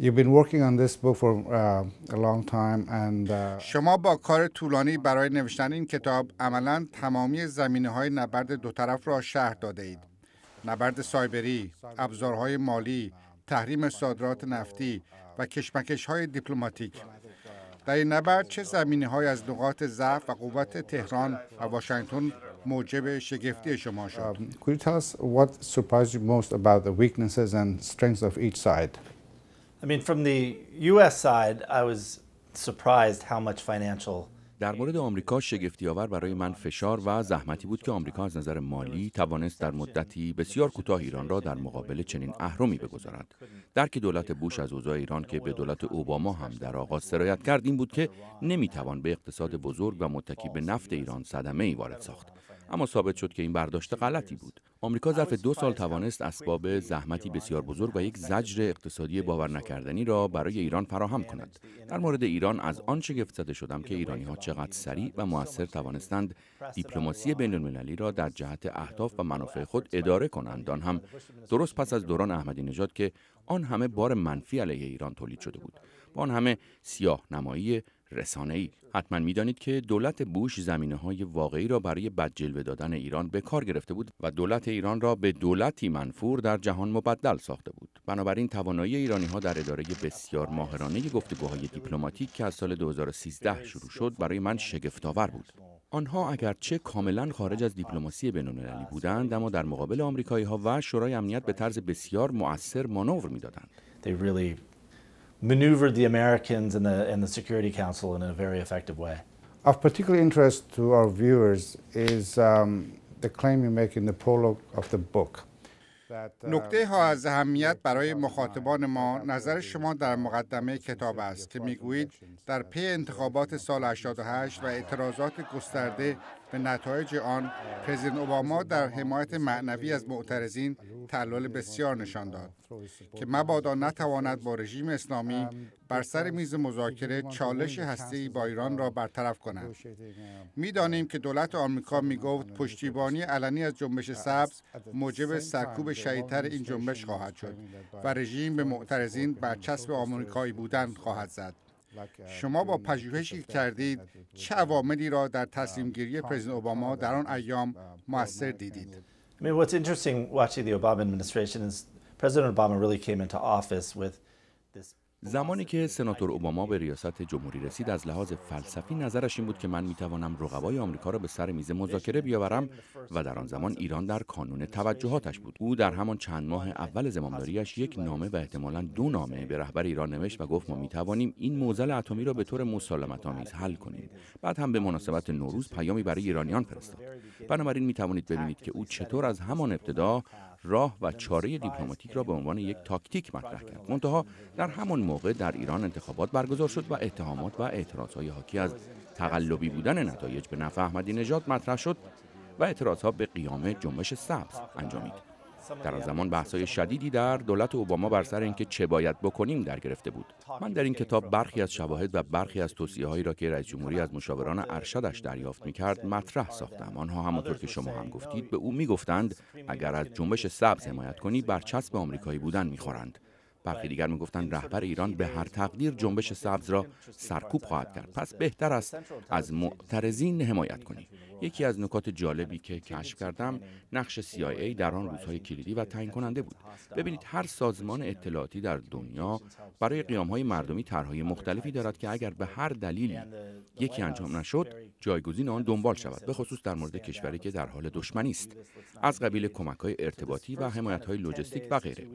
You've been working on this book for uh, a long time and uh... شما با کار طولانی برای نوشتن این کتاب عملا تمامی زمینه های نبرد دو طرف را شهر داده اید. نبرد سایبری، ابزارهای مالی، تحریم صادرات نفتی و کشمکش های دیپلماتیک. در این نبرد چه زمینه های از نقاط ضعف و قوت تهران و واشنگتن موجب شگفتی شما شد؟ Could you tell us what surprised you most about the weaknesses and strengths of each side? در مورد آمریکا شگفتی آور برای من فشار و زحمتی بود که آمریکا از نظر مالی توانست در مدتی بسیار کوتاه ایران را در مقابل چنین اهرمی بگذارد درک دولت بوش از اوضاع ایران که به دولت اوباما هم در آغاز سرایت کرد این بود که نمیتوان به اقتصاد بزرگ و متکی به نفت ایران صدمه ای وارد ساخت اما ثابت شد که این برداشت غلطی بود آمریکا ظرف دو سال توانست اسباب زحمتی بسیار بزرگ و یک زجر اقتصادی باور نکردنی را برای ایران فراهم کند در مورد ایران از آن شگفت زده شدم که ایرانی ها چقدر سریع و موثر توانستند دیپلماسی بین المللی را در جهت اهداف و منافع خود اداره کنند آن هم درست پس از دوران احمدی نژاد که آن همه بار منفی علیه ایران تولید شده بود با آن همه سیاه نمایی رسانه ای حتما میدانید که دولت بوش زمینه های واقعی را برای بدجلوه دادن ایران به کار گرفته بود و دولت ایران را به دولتی منفور در جهان مبدل ساخته بود بنابراین توانایی ایرانی ها در اداره بسیار ماهرانه گفتگوهای دیپلماتیک که از سال 2013 شروع شد برای من شگفتآور بود آنها اگرچه کاملا خارج از دیپلماسی بینالمللی بودند اما در مقابل آمریکایی ها و شورای امنیت به طرز بسیار مؤثر مانور میدادند. maneuvered the Americans and the, and the Security Council in a very effective way. Of particular interest to our viewers is um, the claim you make in the prologue of the book. Uh, نکته ها از اهمیت برای مخاطبان ما نظر شما در مقدمه کتاب است که میگویید در پی انتخابات سال 88 و اعتراضات گسترده به نتایج آن پرزیدنت اوباما در حمایت معنوی از معترضین تعلل بسیار نشان داد که مبادا نتواند با رژیم اسلامی بر سر میز مذاکره چالش ای با ایران را برطرف کند میدانیم که دولت آمریکا میگفت پشتیبانی علنی از جنبش سبز موجب سرکوب شدیدتر این جنبش خواهد شد و رژیم به معترضین بر چسب آمریکایی بودن خواهد زد Uh, شما با پژوهشی کردید چه عواملی را در um, تصمیم گیری پرزیدنت اوباما در آن ایام uh, موثر دیدید زمانی که سناتور اوباما به ریاست جمهوری رسید از لحاظ فلسفی نظرش این بود که من میتوانم رقبای آمریکا را به سر میز مذاکره بیاورم و در آن زمان ایران در کانون توجهاتش بود او در همان چند ماه اول زمامداریش یک نامه و احتمالا دو نامه به رهبر ایران نوشت و گفت ما میتوانیم این موزل اتمی را به طور مسالمت آمیز حل کنیم بعد هم به مناسبت نوروز پیامی برای ایرانیان فرستاد بنابراین میتوانید ببینید که او چطور از همان ابتدا راه و چاره دیپلماتیک را به عنوان یک تاکتیک مطرح کرد منتها در همان موقع در ایران انتخابات برگزار شد و اتهامات و های حاکی از تقلبی بودن نتایج به نفع احمدی نژاد مطرح شد و اعتراضها به قیام جنبش سبز انجامید در آن زمان بحث‌های شدیدی در دولت اوباما بر سر اینکه چه باید بکنیم در گرفته بود من در این کتاب برخی از شواهد و برخی از هایی را که رئیس جمهوری از مشاوران ارشدش دریافت کرد مطرح ساختم آنها همانطور که شما هم گفتید به او میگفتند اگر از جنبش سبز حمایت کنی برچسب آمریکایی بودن میخورند برخی دیگر میگفتند رهبر ایران به هر تقدیر جنبش سبز را سرکوب خواهد کرد پس بهتر است از معترضین حمایت کنی یکی از نکات جالبی که کشف کردم نقش CIA در آن روزهای کلیدی و تعیین کننده بود ببینید هر سازمان اطلاعاتی در دنیا برای های مردمی طرحهای مختلفی دارد که اگر به هر دلیلی یکی انجام نشد جایگزین آن دنبال شود به خصوص در مورد کشوری که در حال دشمنی است از قبیل کمک های ارتباطی و حمایت های لوجستیک و غیره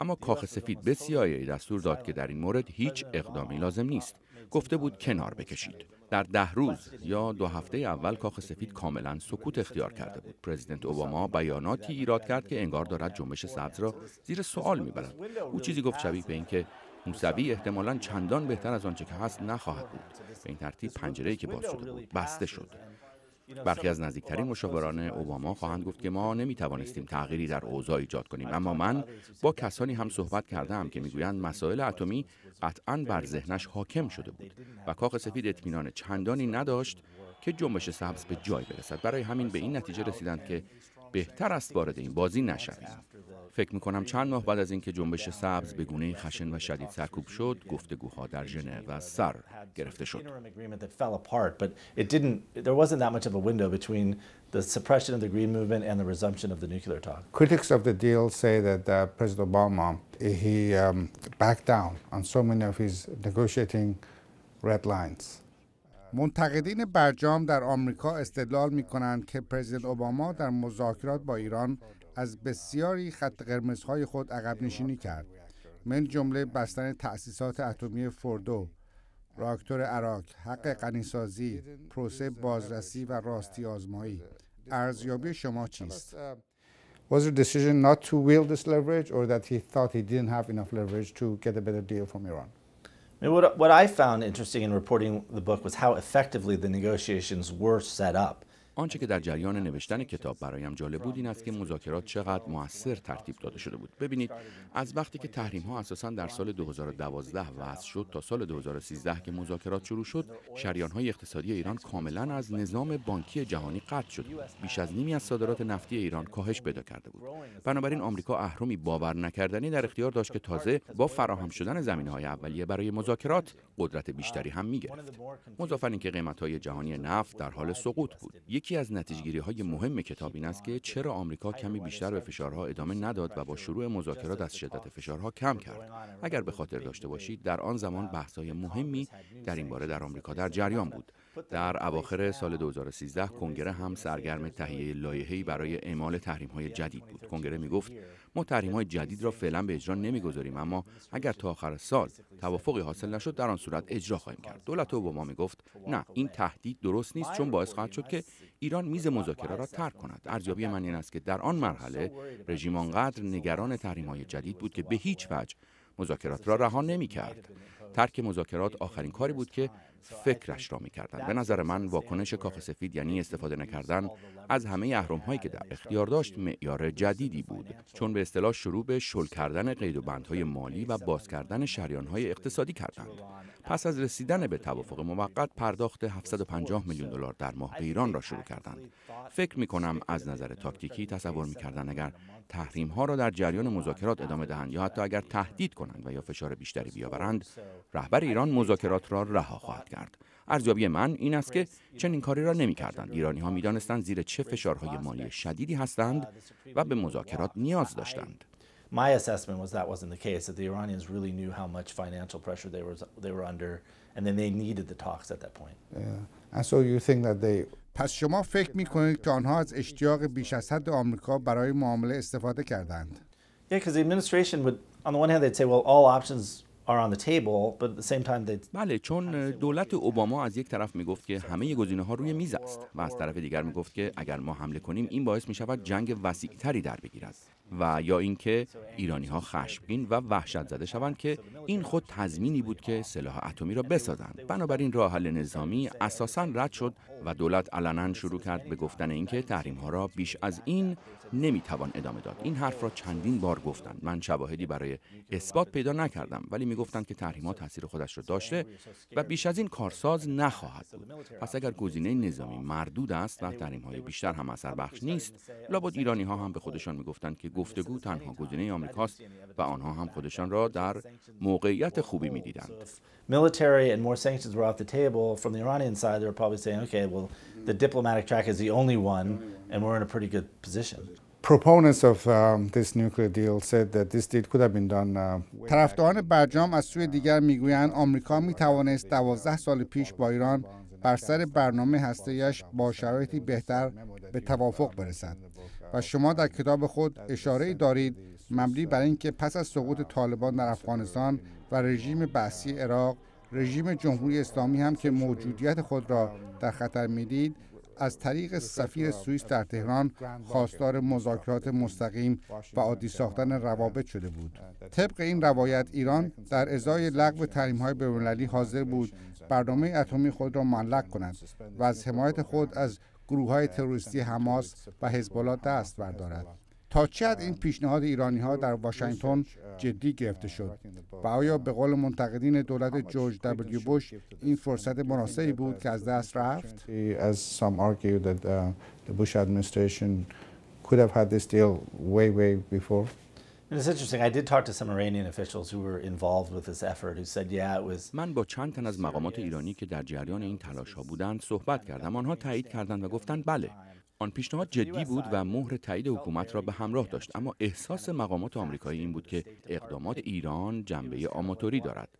اما کاخ سفید به CIA دستور داد که در این مورد هیچ اقدامی لازم نیست گفته بود کنار بکشید در ده روز یا دو هفته اول کاخ سفید کاملا سکوت اختیار کرده بود پرزیدنت اوباما بیاناتی ایراد کرد که انگار دارد جنبش سبز را زیر سوال میبرد او چیزی گفت شبیه به اینکه موسوی احتمالا چندان بهتر از آنچه که هست نخواهد بود به این ترتیب پنجره‌ای که باز شده بود بسته شد برخی از نزدیکترین مشاوران اوباما خواهند گفت که ما نمی تغییری در اوضاع ایجاد کنیم اما من با کسانی هم صحبت کردم که میگویند مسائل اتمی قطعا بر ذهنش حاکم شده بود و کاخ سفید اطمینان چندانی نداشت که جنبش سبز به جای برسد برای همین به این نتیجه رسیدند که بهتر است وارد این بازی نشویم فکر می کنم چند ماه بعد از اینکه جنبش سبز به گونه خشن و شدید سرکوب شد، گفتگوها در ژنو و سر گرفته شد. the suppression of the green movement and the resumption of the nuclear talk. Critics of the deal say that uh, President Obama he um, backed down on so many of his negotiating red lines. منتقدین برجام در آمریکا استدلال می کنند که پرزیدنت اوباما در مذاکرات با ایران از بسیاری خط قرمزهای خود عقب نشینی کرد من جمله بستن تأسیسات اتمی فوردو راکتور عراق حق قنیسازی پروسه بازرسی و راستی آزمایی ارزیابی شما چیست Was your decision not to wield this leverage or that he thought he didn't have enough leverage to get a better deal from Iran? I mean, what, what I found interesting in reporting the book was how effectively the negotiations were set up. آنچه که در جریان نوشتن کتاب برایم جالب بود این است که مذاکرات چقدر موثر ترتیب داده شده بود ببینید از وقتی که تحریم ها اساسا در سال 2012 وضع شد تا سال 2013 که مذاکرات شروع شد شریان های اقتصادی ایران کاملا از نظام بانکی جهانی قطع شد بیش از نیمی از صادرات نفتی ایران کاهش پیدا کرده بود بنابراین آمریکا اهرمی باور نکردنی در اختیار داشت که تازه با فراهم شدن زمینه های اولیه برای مذاکرات قدرت بیشتری هم می گرفت اینکه قیمت های جهانی نفت در حال سقوط بود یکی از نتیجگیری های مهم کتاب این است که چرا آمریکا کمی بیشتر به فشارها ادامه نداد و با شروع مذاکرات از شدت فشارها کم خب، کرد. اگر به خاطر داشته باشید در آن زمان های مهمی در این باره در آمریکا در جریان بود. در اواخر سال 2013 کنگره هم سرگرم تهیه لایحه‌ای برای اعمال تحریم‌های جدید بود. کنگره می‌گفت ما تحریم‌های جدید را فعلا به اجرا نمیگذاریم اما اگر تا آخر سال توافقی حاصل نشد در آن صورت اجرا خواهیم کرد. دولت اوباما گفت نه این تهدید درست نیست چون باعث خواهد شد که ایران میز مذاکره را ترک کند. ارزیابی من این است که در آن مرحله رژیم آنقدر نگران تحریم‌های جدید بود که به هیچ وجه مذاکرات را رها نمی‌کرد. ترک مذاکرات آخرین کاری بود که فکرش را میکردند به نظر من واکنش کاخ سفید یعنی استفاده نکردن از همه اهرم هایی که در اختیار داشت معیار جدیدی بود چون به اصطلاح شروع به شل کردن قید و بندهای مالی و باز کردن شریان های اقتصادی کردند پس از رسیدن به توافق موقت پرداخت 750 میلیون دلار در ماه به ایران را شروع کردند فکر می کنم از نظر تاکتیکی تصور می کردن اگر تحریم ها را در جریان مذاکرات ادامه دهند یا حتی اگر تهدید کنند و یا فشار بیشتری بیاورند رهبر ایران مذاکرات را رها خواهد کرد ارزیابی من این است که چنین کاری را نمیکردند ایرانی ها میدانستند زیر چه فشارهای مالی شدیدی هستند و به مذاکرات نیاز داشتند my assessment was that wasn't the case, that the Iranians really knew how much financial pressure they were, they were under, and then they needed the talks at that point. Yeah. And so you think that they... پس شما فکر می کنید که آنها از اشتیاق بیش از حد آمریکا برای معامله استفاده کردند. Yeah, because the administration would, on the one hand, they'd say, well, all options بله چون دولت اوباما از یک طرف می گفت که همه گزینه ها روی میز است و از طرف دیگر می گفت که اگر ما حمله کنیم این باعث می شود جنگ تری در بگیرد و یا اینکه ایرانی ها خشمگین و وحشت زده شوند که این خود تضمینی بود که سلاح اتمی را بسازند بنابراین راه حل نظامی اساسا رد شد و دولت علنا شروع کرد به گفتن اینکه تحریم ها را بیش از این نمیتوان ادامه داد این حرف را چندین بار گفتند من شواهدی برای اثبات پیدا نکردم ولی گفتند که تحریما تاثیر خودش را داشته و بیش از این کارساز نخواهد بود پس اگر گزینه نظامی مردود است و های بیشتر هم اثر بخش نیست لابد ایرانی ها هم به خودشان میگفتند که گفتگو تنها گزینه آمریکاست و آنها هم خودشان را در موقعیت خوبی میدیدند proponents of um, this nuclear deal said that this deal could have been done. Uh, طرفداران برجام از سوی دیگر میگویند آمریکا می توانست 12 سال پیش با ایران بر سر برنامه هسته‌ایش با شرایطی بهتر به توافق برسد و شما در کتاب خود اشاره دارید مبنی بر اینکه پس از سقوط طالبان در uh, افغانستان و رژیم بعثی عراق رژیم جمهوری اسلامی هم که موجودیت خود را در خطر میدید از طریق سفیر سوئیس در تهران خواستار مذاکرات مستقیم و عادی ساختن روابط شده uh, بود طبق این روایت uh, ایران در ازای لغو های بین‌المللی حاضر بود برنامه اتمی خود را معلق کند و از حمایت خود از گروه های تروریستی حماس و حزب دست بردارد تا چه این پیشنهاد ایرانی ها در واشنگتن جدی گرفته شد و آیا به قول منتقدین دولت جورج دبلیو بوش این فرصت مناسبی بود که از دست رفت من با چند تن از مقامات ایرانی که در جریان این تلاش ها بودند صحبت کردم. آنها تایید کردند و گفتند بله. آن پیشنهاد جدی بود و مهر تایید حکومت را به همراه داشت اما احساس مقامات آمریکایی این بود که اقدامات ایران جنبه آماتوری دارد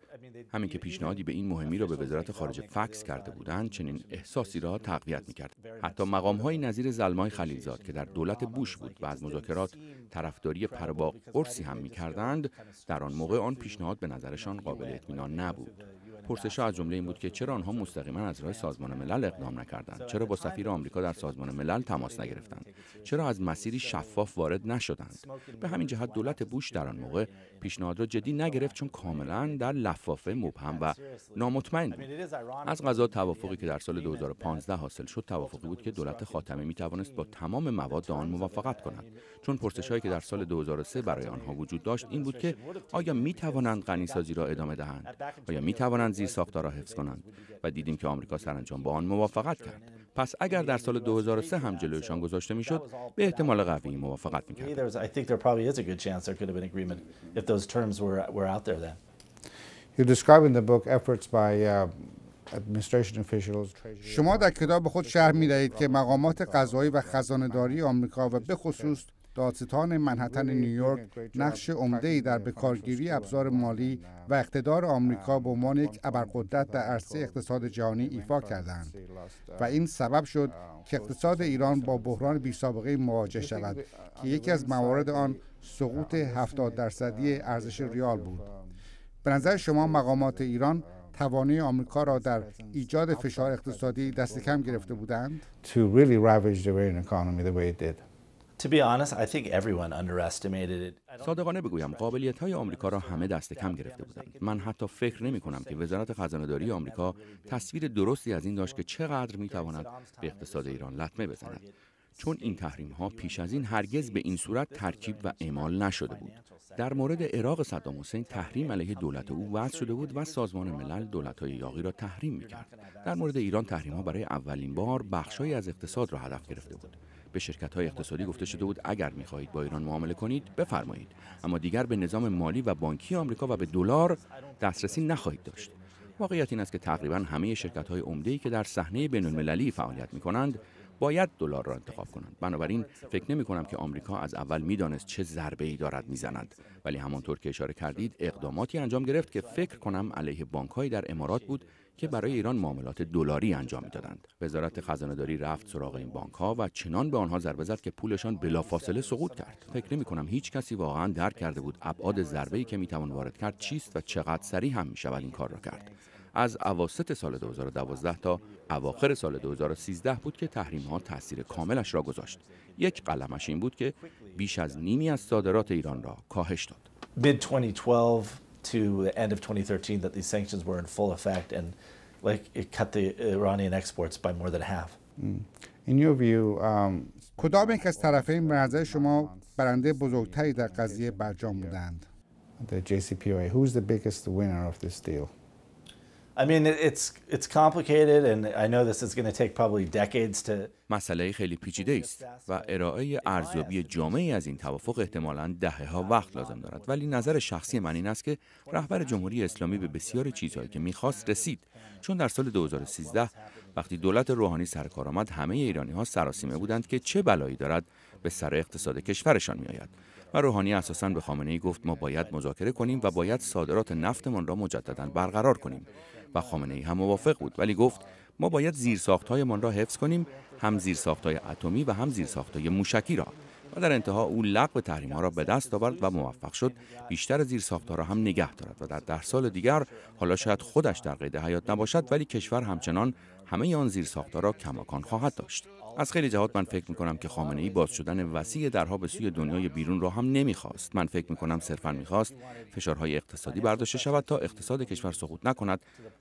همین که پیشنهادی به این مهمی را به وزارت خارجه فکس کرده بودند چنین احساسی را تقویت میکرد حتی مقامهایی نظیر زلمای خلیلزاد که در دولت بوش بود و از مذاکرات طرفداری پرباق قرصی هم میکردند در آن موقع آن پیشنهاد به نظرشان قابل اطمینان نبود پرسش از جمله این بود که چرا آنها مستقیما از راه سازمان ملل اقدام نکردند چرا با سفیر آمریکا در سازمان ملل تماس نگرفتند چرا از مسیری شفاف وارد نشدند به همین جهت دولت بوش در آن موقع پیشنهاد را جدی نگرفت چون کاملا در لفافه مبهم و نامطمئن بود از غذا توافقی که در سال 2015 حاصل شد توافقی بود که دولت خاتمه می توانست با تمام مواد آن موافقت کند چون هایی که در سال 2003 برای آنها وجود داشت این بود که آیا می توانند غنیسازی را ادامه دهند آیا می توانند زیر ساختار را حفظ کنند و دیدیم که آمریکا سرانجام با آن موافقت کرد پس اگر در سال 2003 هم جلویشان گذاشته میشد به احتمال قوی موافقت میکرد uh, شما در کتاب خود شهر می دهید که مقامات قضایی و خزانداری آمریکا و به خصوص دادستان منحتن نیویورک نقش ای در بکارگیری ابزار مالی و اقتدار آمریکا um, به عنوان یک ابرقدرت در عرصه اقتصاد جهانی ایفا کردند uh, و این سبب شد um, که اقتصاد ایران با بحران بیسابقه مواجه شود که یکی از موارد uh, آن سقوط 70 uh, درصدی ارزش ریال بود um, به نظر شما مقامات ایران توانی آمریکا را در ایجاد فشار اقتصادی دست کم گرفته بودند؟ صادقانه بگویم قابلیت های آمریکا را همه دست کم گرفته بودند من حتی فکر نمی کنم که وزارت داری آمریکا تصویر درستی از این داشت که چقدر می تواند به اقتصاد ایران لطمه بزند چون این تحریم ها پیش از این هرگز به این صورت ترکیب و اعمال نشده بود در مورد عراق صدام حسین تحریم علیه دولت او وضع شده بود و سازمان ملل دولت های یاغی را تحریم می کرد. در مورد ایران تحریم ها برای اولین بار بخشهایی از اقتصاد را هدف گرفته بود به شرکت های اقتصادی گفته شده بود اگر میخواهید با ایران معامله کنید بفرمایید اما دیگر به نظام مالی و بانکی آمریکا و به دلار دسترسی نخواهید داشت واقعیت این است که تقریبا همه شرکت های عمده که در صحنه بین المللی فعالیت می کنند باید دلار را انتخاب کنند بنابراین فکر نمی کنم که آمریکا از اول میدانست چه ضربه ای دارد میزند ولی همانطور که اشاره کردید اقداماتی انجام گرفت که فکر کنم علیه بانک در امارات بود که برای ایران معاملات دلاری انجام میدادند وزارت خزانه داری رفت سراغ این بانک ها و چنان به آنها ضربه زد که پولشان بلافاصله سقوط کرد فکر نمی کنم هیچ کسی واقعا درک کرده بود ابعاد ضربه ای که می توان وارد کرد چیست و چقدر سریع هم می شود این کار را کرد از اواسط سال 2012 تا اواخر سال 2013 بود که تحریم ها تاثیر کاملش را گذاشت یک قلمش این بود که بیش از نیمی از صادرات ایران را کاهش داد to the end of 2013 that these sanctions were in full effect and like it cut the Iranian exports by more than half. Hmm. In your view, um, کدام یک از طرفین به نظر شما برنده بزرگتری در قضیه برجام بودند؟ The JCPOA, who's the biggest winner of this deal? I مسئله خیلی پیچیده است و ارائه ارزیابی جامعی از این توافق احتمالا دهه ها وقت لازم دارد ولی نظر شخصی من این است که رهبر جمهوری اسلامی به بسیاری چیزهایی که میخواست رسید چون در سال 2013 وقتی دولت روحانی سرکار آمد همه ایرانی ها سراسیمه بودند که چه بلایی دارد به سر اقتصاد کشورشان میآید و روحانی اساسا به خامنه ای گفت ما باید مذاکره کنیم و باید صادرات نفتمان را مجددا برقرار کنیم و خامنه ای هم موافق بود ولی گفت ما باید زیرساختهایمان را حفظ کنیم هم زیرساختهای اتمی و هم زیرساختهای موشکی را و در انتها او لغو تحریم ها را به دست آورد و موفق شد بیشتر زیر را هم نگه دارد و در ده سال دیگر حالا شاید خودش در قید حیات نباشد ولی کشور همچنان همه آن زیر را کماکان خواهد داشت از خیلی جهات من فکر کنم که خامنه ای باز شدن وسیع درها به سوی دنیای بیرون را هم نمیخواست من فکر میکنم صرفا میخواست فشارهای اقتصادی برداشته شود تا اقتصاد کشور سقوط نکند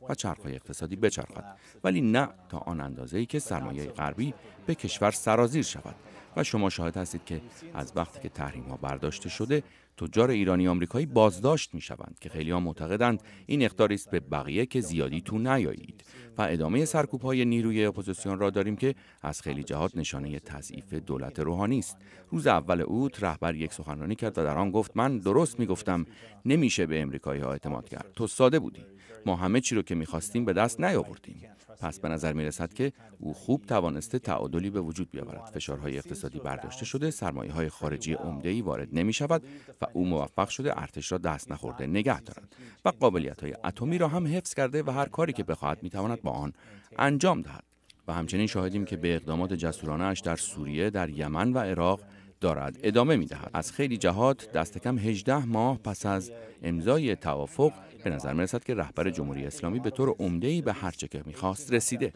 و چرخهای اقتصادی بچرخد ولی نه تا آن اندازه ای که سرمایه غربی به کشور سرازیر شود و شما شاهد هستید که از وقتی که تحریم ها برداشته شده تجار ایرانی آمریکایی بازداشت می شوند که خیلی ها معتقدند این اختاری است به بقیه که زیادی تو نیایید و ادامه سرکوب های نیروی اپوزیسیون را داریم که از خیلی جهات نشانه تضعیف دولت روحانی است روز اول اوت رهبر یک سخنرانی کرد و در آن گفت من درست می گفتم نمیشه به امریکایی ها اعتماد کرد تو ساده بودی ما همه چی رو که میخواستیم به دست نیاوردیم پس به نظر می رسد که او خوب توانسته تعادلی به وجود بیاورد فشارهای اقتصادی برداشته شده سرمایه های خارجی عمده ای وارد نمی شود و او موفق شده ارتش را دست نخورده نگه دارد و قابلیت های اتمی را هم حفظ کرده و هر کاری که بخواهد میتواند با آن انجام دهد و همچنین شاهدیم که به اقدامات جسورانه اش در سوریه در یمن و عراق دارد ادامه میدهد از خیلی جهات دست کم 18 ماه پس از امضای توافق به نظر می رسد که رهبر جمهوری اسلامی به طور عمده ای به هر چه که میخواست رسیده.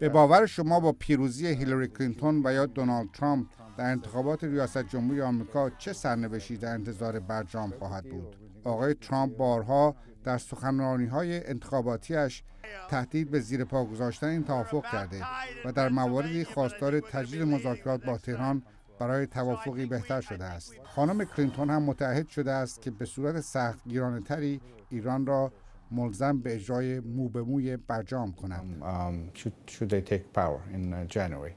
به باور شما با پیروزی هیلری کلینتون و یا دونالد ترامپ در انتخابات ریاست جمهوری آمریکا چه سرنوشتی در انتظار برجام خواهد بود آقای ترامپ بارها در سخنرانی های انتخاباتیش تهدید به زیر پا گذاشتن این توافق کرده و در مواردی خواستار تجدید مذاکرات با تهران برای توافقی بهتر شده است. خانم کلینتون هم متعهد شده است که به صورت سخت گیرانه تری ایران را ملزم به اجرای مو به موی برجام کنند. Um, um, should, should they take power in January?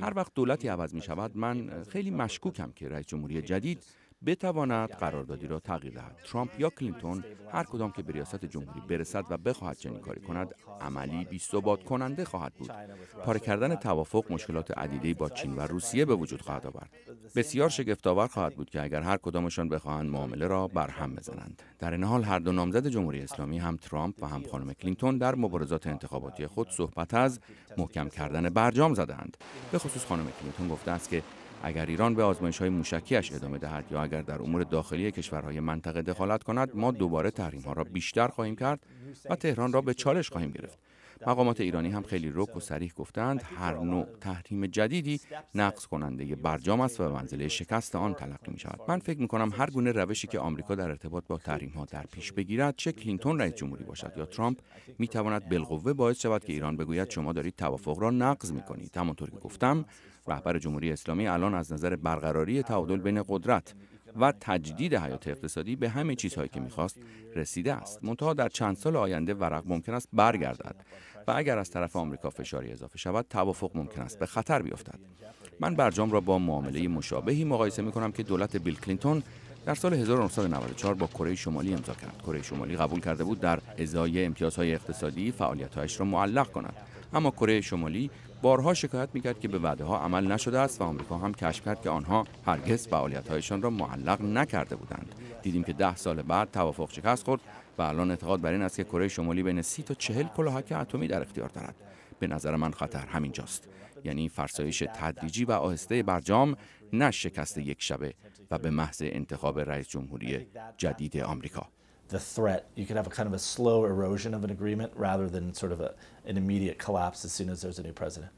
هر وقت دولتی عوض می شود من خیلی مشکوکم که رئیس جمهوری جدید بتواند قراردادی را تغییر دهد ترامپ یا کلینتون هر کدام که به ریاست جمهوری برسد و بخواهد چنین کاری کند عملی بیثبات کننده خواهد بود پاره کردن توافق مشکلات عدیده با چین و روسیه به وجود خواهد آورد بسیار شگفتآور خواهد بود که اگر هر کدامشان بخواهند معامله را برهم بزنند در این حال هر دو نامزد جمهوری اسلامی هم ترامپ و هم خانم کلینتون در مبارزات انتخاباتی خود صحبت از محکم کردن برجام زدند به خصوص خانم کلینتون گفته است که اگر ایران به آزمایش های موشکیش ادامه دهد یا اگر در امور داخلی کشورهای منطقه دخالت کند ما دوباره تحریم ها را بیشتر خواهیم کرد و تهران را به چالش خواهیم گرفت مقامات ایرانی هم خیلی رک و سریح گفتند هر نوع تحریم جدیدی نقص کننده برجام است و منزله شکست آن تلقی می شود من فکر می کنم هر گونه روشی که آمریکا در ارتباط با تحریم ها در پیش بگیرد چه کلینتون رئیس جمهوری باشد یا ترامپ می تواند بالقوه باعث شود که ایران بگوید شما دارید توافق را نقض می کنید همانطور که گفتم رهبر جمهوری اسلامی الان از نظر برقراری تعادل بین قدرت و تجدید حیات اقتصادی به همه چیزهایی که میخواست رسیده است منتها در چند سال آینده ورق ممکن است برگردد و اگر از طرف آمریکا فشاری اضافه شود توافق ممکن است به خطر بیفتد من برجام را با معامله مشابهی مقایسه میکنم که دولت بیل کلینتون در سال 1994 با کره شمالی امضا کرد کره شمالی قبول کرده بود در ازای امتیازهای اقتصادی فعالیتهایش را معلق کند اما کره شمالی بارها شکایت میکرد که به وعده ها عمل نشده است و آمریکا هم کشف کرد که آنها هرگز فعالیت هایشان را معلق نکرده بودند دیدیم که ده سال بعد توافق شکست خورد و الان اعتقاد بر این است که کره شمالی بین سی تا چهل کلاهک اتمی در اختیار دارد به نظر من خطر همینجاست یعنی فرسایش تدریجی و آهسته برجام نه شکست یک شبه و به محض انتخاب رئیس جمهوری جدید آمریکا the threat. You could have a kind of a slow erosion of an agreement rather than sort of a, an immediate collapse as soon as there's a new president.